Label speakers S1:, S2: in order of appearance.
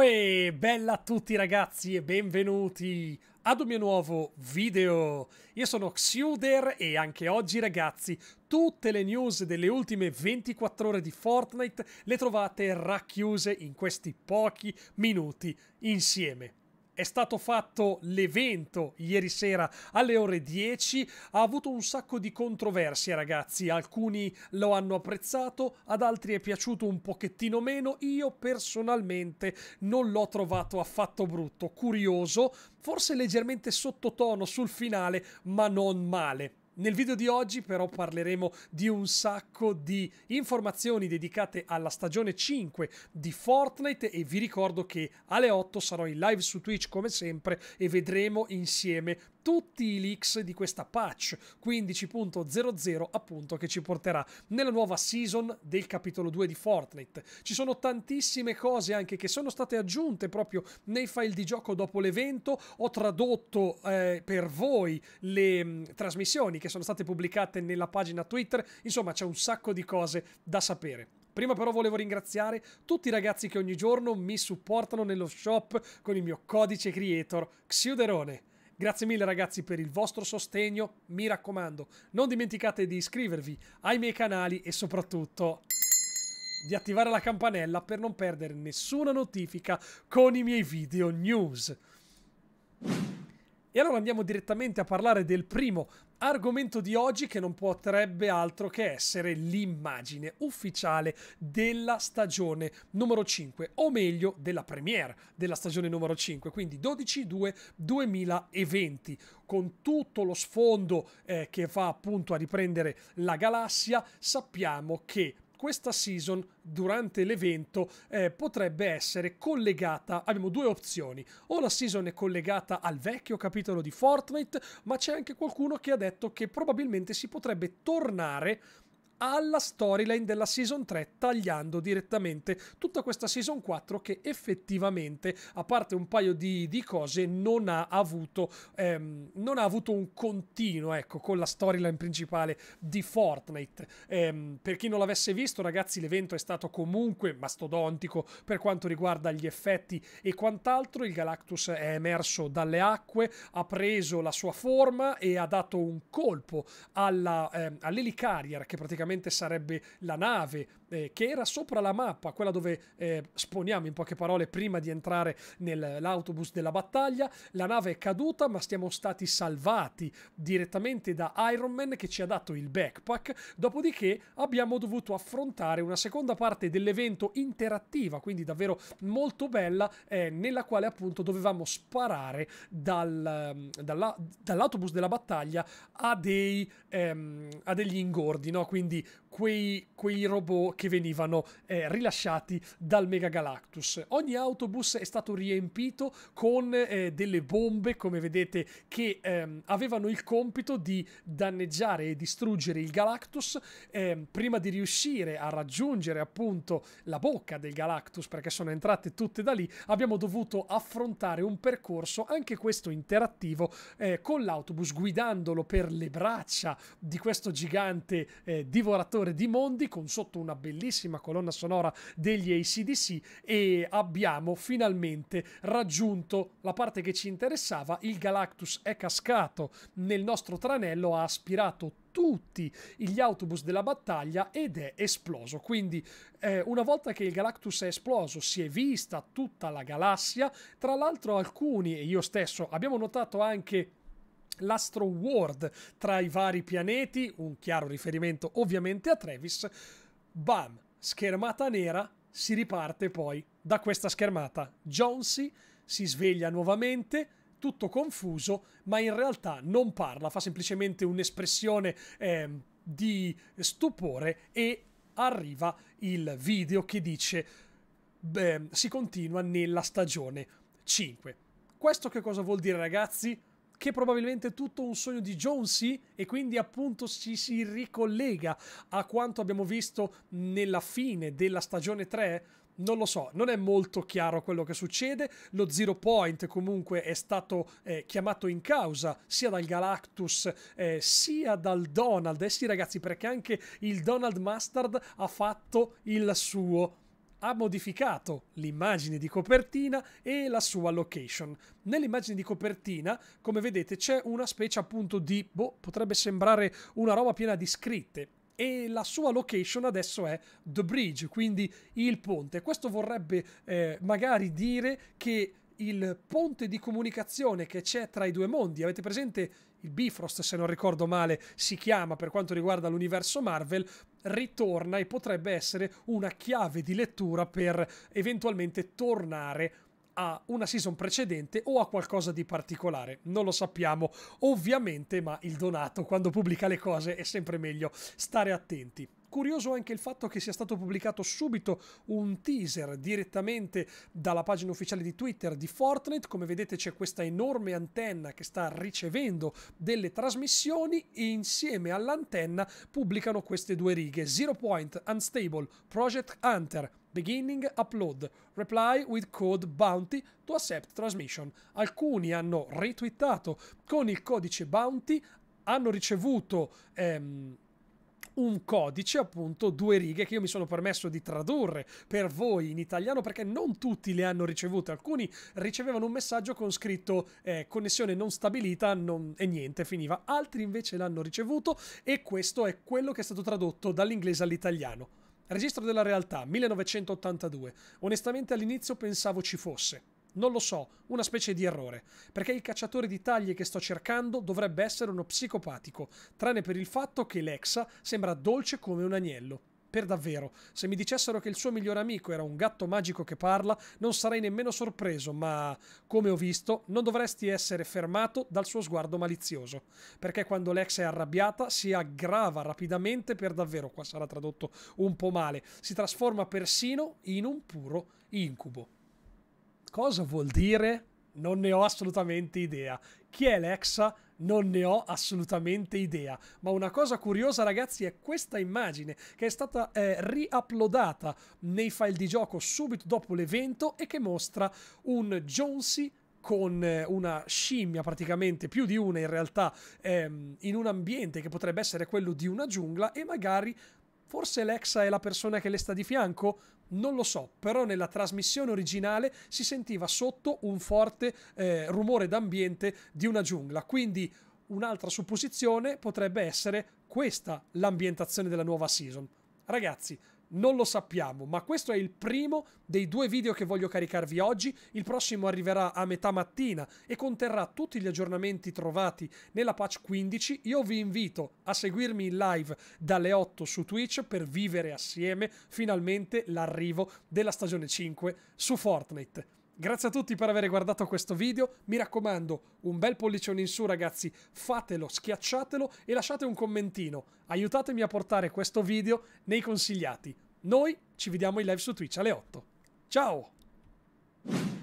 S1: Uè, bella a tutti ragazzi e benvenuti ad un mio nuovo video. Io sono Xuder e anche oggi ragazzi tutte le news delle ultime 24 ore di Fortnite le trovate racchiuse in questi pochi minuti insieme è stato fatto l'evento ieri sera alle ore 10, ha avuto un sacco di controversie ragazzi, alcuni lo hanno apprezzato, ad altri è piaciuto un pochettino meno, io personalmente non l'ho trovato affatto brutto, curioso, forse leggermente sottotono sul finale, ma non male. Nel video di oggi però parleremo di un sacco di informazioni dedicate alla stagione 5 di Fortnite e vi ricordo che alle 8 sarò in live su Twitch come sempre e vedremo insieme tutti i leaks di questa patch 15.00 appunto che ci porterà nella nuova season del capitolo 2 di Fortnite. Ci sono tantissime cose anche che sono state aggiunte proprio nei file di gioco dopo l'evento. Ho tradotto eh, per voi le mh, mm, trasmissioni che sono state pubblicate nella pagina Twitter. Insomma, c'è un sacco di cose da sapere. Prima però volevo ringraziare tutti i ragazzi che ogni giorno mi supportano nello shop con il mio codice creator Xiuderone. Grazie mille ragazzi per il vostro sostegno, mi raccomando, non dimenticate di iscrivervi ai miei canali e soprattutto di attivare la campanella per non perdere nessuna notifica con i miei video news. E allora andiamo direttamente a parlare del primo Argomento di oggi che non potrebbe altro che essere l'immagine ufficiale della stagione numero 5, o meglio della premiere della stagione numero 5, quindi 12-2-2020, con tutto lo sfondo eh, che va appunto a riprendere la galassia, sappiamo che questa season durante l'evento eh, potrebbe essere collegata, abbiamo due opzioni, o la season è collegata al vecchio capitolo di Fortnite, ma c'è anche qualcuno che ha detto che probabilmente si potrebbe tornare alla storyline della Season 3 tagliando direttamente tutta questa Season 4 che effettivamente, a parte un paio di, di cose, non ha avuto, ehm, non ha avuto un continuo ecco, con la storyline principale di Fortnite. Ehm, per chi non l'avesse visto, ragazzi, l'evento è stato comunque mastodontico per quanto riguarda gli effetti e quant'altro. Il Galactus è emerso dalle acque, ha preso la sua forma e ha dato un colpo alla, ehm, all'Helicarrier che praticamente praticamente sarebbe la nave eh, che era sopra la mappa, quella dove eh, sponiamo in poche parole prima di entrare nell'autobus della battaglia. La nave è caduta, ma siamo stati salvati direttamente da Iron Man che ci ha dato il backpack. Dopodiché abbiamo dovuto affrontare una seconda parte dell'evento interattiva, quindi davvero molto bella, eh, nella quale appunto dovevamo sparare dal, ehm, dalla, dall'autobus della battaglia a, dei, ehm, a degli ingordi, no? quindi quei, quei robot che venivano eh, rilasciati dal Mega Galactus. Ogni autobus è stato riempito con eh, delle bombe, come vedete, che ehm, avevano il compito di danneggiare e distruggere il Galactus ehm, prima di riuscire a raggiungere appunto la bocca del Galactus, perché sono entrate tutte da lì. Abbiamo dovuto affrontare un percorso, anche questo interattivo, eh, con l'autobus guidandolo per le braccia di questo gigante eh, divoratore presentatore di Mondi con sotto una bellissima colonna sonora degli ACDC e abbiamo finalmente raggiunto la parte che ci interessava, il Galactus è cascato nel nostro tranello, ha aspirato tutti gli autobus della battaglia ed è esploso. Quindi, eh, una volta che il Galactus è esploso, si è vista tutta la galassia. Tra l'altro, alcuni e io stesso abbiamo notato anche l'Astro World tra i vari pianeti, un chiaro riferimento ovviamente a Travis, bam, schermata nera, si riparte poi da questa schermata. Jonesy si sveglia nuovamente, tutto confuso, ma in realtà non parla, fa semplicemente un'espressione eh, di stupore e arriva il video che dice beh, si continua nella stagione 5. Questo che cosa vuol dire ragazzi? che probabilmente è tutto un sogno di Jonesy e quindi appunto ci si ricollega a quanto abbiamo visto nella fine della stagione 3 non lo so, non è molto chiaro quello che succede. Lo Zero Point comunque è stato eh, chiamato in causa sia dal Galactus eh, sia dal Donald. Eh sì ragazzi, perché anche il Donald Mustard ha fatto il suo ha modificato l'immagine di copertina e la sua location. Nell'immagine di copertina, come vedete, c'è una specie appunto di, boh, potrebbe sembrare una roba piena di scritte, e la sua location adesso è The Bridge, quindi il ponte. Questo vorrebbe eh, magari dire che il ponte di comunicazione che c'è tra i due mondi, avete presente il Bifrost se non ricordo male si chiama per quanto riguarda l'universo Marvel, ritorna e potrebbe essere una chiave di lettura per eventualmente tornare a una season precedente o a qualcosa di particolare. Non lo sappiamo ovviamente, ma il Donato quando pubblica le cose è sempre meglio stare attenti. Curioso anche il fatto che sia stato pubblicato subito un teaser direttamente dalla pagina ufficiale di Twitter di Fortnite. Come vedete c'è questa enorme antenna che sta ricevendo delle trasmissioni e insieme all'antenna pubblicano queste due righe. Zero Point, Unstable, Project Hunter. Beginning Upload Reply with Code Bounty to Accept Transmission. Alcuni hanno retweetato con il codice Bounty, hanno ricevuto ehm, un codice, appunto, due righe che io mi sono permesso di tradurre per voi in italiano perché non tutti le hanno ricevute. Alcuni ricevevano un messaggio con scritto eh, connessione non stabilita non... e niente, finiva. Altri invece l'hanno ricevuto e questo è quello che è stato tradotto dall'inglese all'italiano. Registro della realtà, 1982. Onestamente all'inizio pensavo ci fosse non lo so, una specie di errore, perché il cacciatore di taglie che sto cercando dovrebbe essere uno psicopatico, tranne per il fatto che Lexa sembra dolce come un agnello. Per davvero, se mi dicessero che il suo migliore amico era un gatto magico che parla, non sarei nemmeno sorpreso, ma, come ho visto, non dovresti essere fermato dal suo sguardo malizioso, perché quando Lex è arrabbiata si aggrava rapidamente per davvero, qua sarà tradotto un po' male, si trasforma persino in un puro incubo. Cosa vuol dire? Non ne ho assolutamente idea. Chi è Alexa? Non ne ho assolutamente idea. Ma una cosa curiosa, ragazzi, è questa immagine che è stata eh, riuploadata nei file di gioco subito dopo l'evento e che mostra un Jonesy con eh, una scimmia praticamente, più di una in realtà, ehm, in un ambiente che potrebbe essere quello di una giungla e magari Forse Lexa è la persona che le sta di fianco? Non lo so, però nella trasmissione originale si sentiva sotto un forte eh, rumore d'ambiente di una giungla, quindi un'altra supposizione potrebbe essere questa l'ambientazione della nuova season. Ragazzi, non lo sappiamo, ma questo è il primo dei due video che voglio caricarvi oggi. Il prossimo arriverà a metà mattina e conterrà tutti gli aggiornamenti trovati nella patch 15. Io vi invito a seguirmi in live dalle 8 su Twitch per vivere assieme finalmente l'arrivo della stagione 5 su Fortnite. Grazie a tutti per aver guardato questo video, mi raccomando un bel pollicione in su ragazzi, fatelo, schiacciatelo e lasciate un commentino, aiutatemi a portare questo video nei consigliati. Noi ci vediamo in live su Twitch alle 8. Ciao!